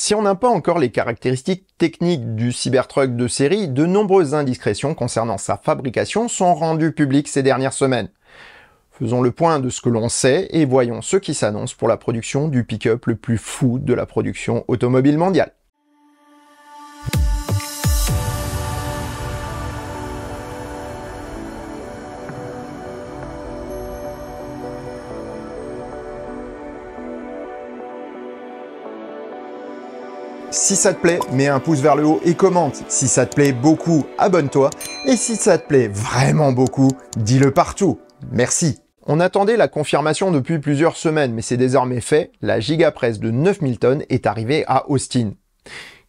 Si on n'a pas encore les caractéristiques techniques du Cybertruck de série, de nombreuses indiscrétions concernant sa fabrication sont rendues publiques ces dernières semaines. Faisons le point de ce que l'on sait et voyons ce qui s'annonce pour la production du pick-up le plus fou de la production automobile mondiale. Si ça te plaît, mets un pouce vers le haut et commente. Si ça te plaît beaucoup, abonne-toi. Et si ça te plaît vraiment beaucoup, dis-le partout. Merci. On attendait la confirmation depuis plusieurs semaines, mais c'est désormais fait. La presse de 9000 tonnes est arrivée à Austin.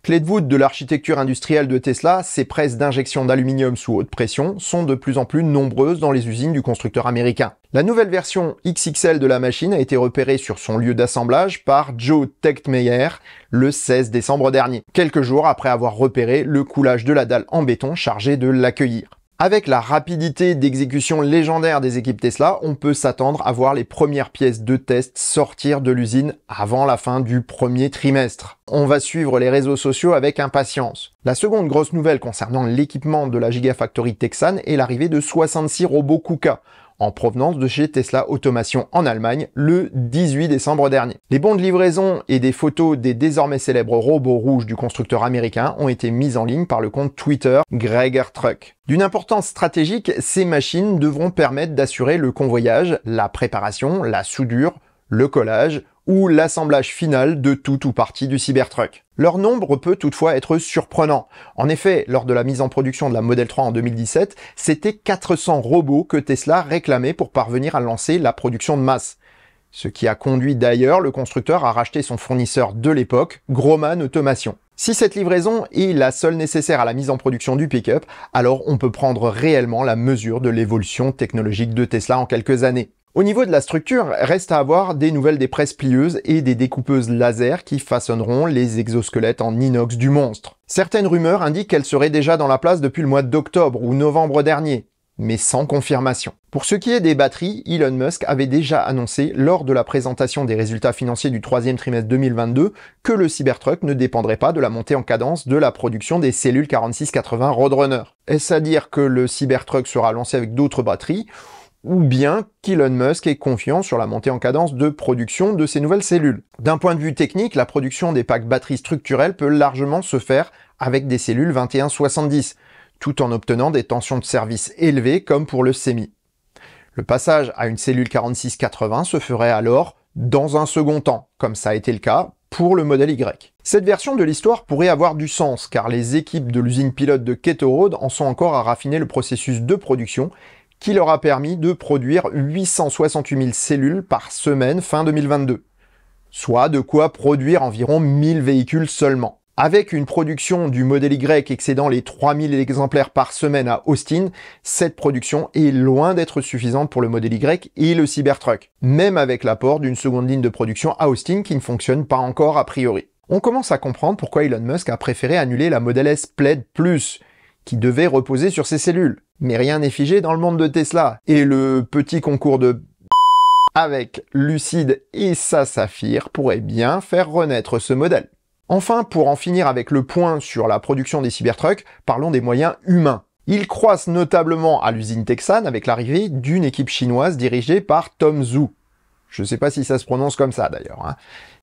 Clé de voûte de l'architecture industrielle de Tesla, ces presses d'injection d'aluminium sous haute pression sont de plus en plus nombreuses dans les usines du constructeur américain. La nouvelle version XXL de la machine a été repérée sur son lieu d'assemblage par Joe Techtmeyer le 16 décembre dernier, quelques jours après avoir repéré le coulage de la dalle en béton chargée de l'accueillir. Avec la rapidité d'exécution légendaire des équipes Tesla, on peut s'attendre à voir les premières pièces de test sortir de l'usine avant la fin du premier trimestre. On va suivre les réseaux sociaux avec impatience. La seconde grosse nouvelle concernant l'équipement de la Gigafactory texane est l'arrivée de 66 robots KUKA en provenance de chez Tesla Automation en Allemagne le 18 décembre dernier. Les bons de livraison et des photos des désormais célèbres robots rouges du constructeur américain ont été mis en ligne par le compte Twitter Gregor Truck. D'une importance stratégique, ces machines devront permettre d'assurer le convoyage, la préparation, la soudure, le collage ou l'assemblage final de tout ou partie du Cybertruck. Leur nombre peut toutefois être surprenant. En effet, lors de la mise en production de la Model 3 en 2017, c'était 400 robots que Tesla réclamait pour parvenir à lancer la production de masse. Ce qui a conduit d'ailleurs le constructeur à racheter son fournisseur de l'époque, Groman Automation. Si cette livraison est la seule nécessaire à la mise en production du pick-up, alors on peut prendre réellement la mesure de l'évolution technologique de Tesla en quelques années. Au niveau de la structure, reste à avoir des nouvelles des presses plieuses et des découpeuses laser qui façonneront les exosquelettes en inox du monstre. Certaines rumeurs indiquent qu'elles seraient déjà dans la place depuis le mois d'octobre ou novembre dernier, mais sans confirmation. Pour ce qui est des batteries, Elon Musk avait déjà annoncé lors de la présentation des résultats financiers du troisième trimestre 2022 que le Cybertruck ne dépendrait pas de la montée en cadence de la production des cellules 4680 Roadrunner. Est-ce à dire que le Cybertruck sera lancé avec d'autres batteries ou bien qu'Elon Musk est confiant sur la montée en cadence de production de ces nouvelles cellules. D'un point de vue technique, la production des packs batteries structurelles peut largement se faire avec des cellules 2170, tout en obtenant des tensions de service élevées comme pour le SEMI. Le passage à une cellule 4680 se ferait alors dans un second temps, comme ça a été le cas pour le modèle Y. Cette version de l'histoire pourrait avoir du sens, car les équipes de l'usine pilote de Keto Road en sont encore à raffiner le processus de production qui leur a permis de produire 868 000 cellules par semaine fin 2022, soit de quoi produire environ 1000 véhicules seulement. Avec une production du modèle Y excédant les 3000 exemplaires par semaine à Austin, cette production est loin d'être suffisante pour le modèle Y et le Cybertruck, même avec l'apport d'une seconde ligne de production à Austin qui ne fonctionne pas encore a priori. On commence à comprendre pourquoi Elon Musk a préféré annuler la modèle S Plaid Plus, qui devait reposer sur ses cellules mais rien n'est figé dans le monde de Tesla. Et le petit concours de avec Lucide et sa Saphir pourrait bien faire renaître ce modèle. Enfin, pour en finir avec le point sur la production des Cybertrucks, parlons des moyens humains. Ils croissent notablement à l'usine texane avec l'arrivée d'une équipe chinoise dirigée par Tom Zhu. Je sais pas si ça se prononce comme ça d'ailleurs. Hein.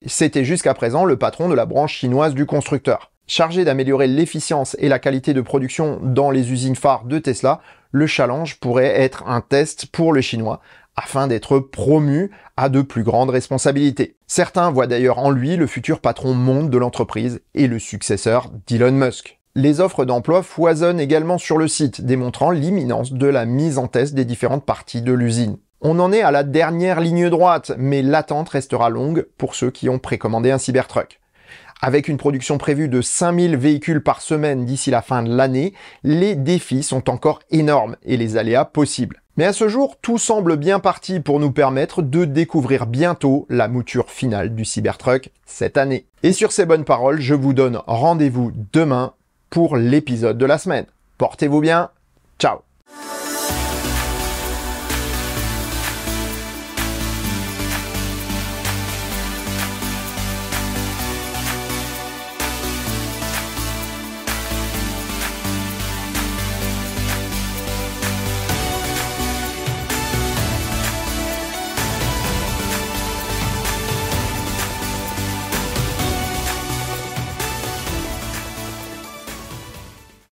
C'était jusqu'à présent le patron de la branche chinoise du constructeur. Chargé d'améliorer l'efficience et la qualité de production dans les usines phares de Tesla, le challenge pourrait être un test pour le chinois afin d'être promu à de plus grandes responsabilités. Certains voient d'ailleurs en lui le futur patron monde de l'entreprise et le successeur d'Elon Musk. Les offres d'emploi foisonnent également sur le site, démontrant l'imminence de la mise en test des différentes parties de l'usine. On en est à la dernière ligne droite, mais l'attente restera longue pour ceux qui ont précommandé un Cybertruck. Avec une production prévue de 5000 véhicules par semaine d'ici la fin de l'année, les défis sont encore énormes et les aléas possibles. Mais à ce jour, tout semble bien parti pour nous permettre de découvrir bientôt la mouture finale du Cybertruck cette année. Et sur ces bonnes paroles, je vous donne rendez-vous demain pour l'épisode de la semaine. Portez-vous bien, ciao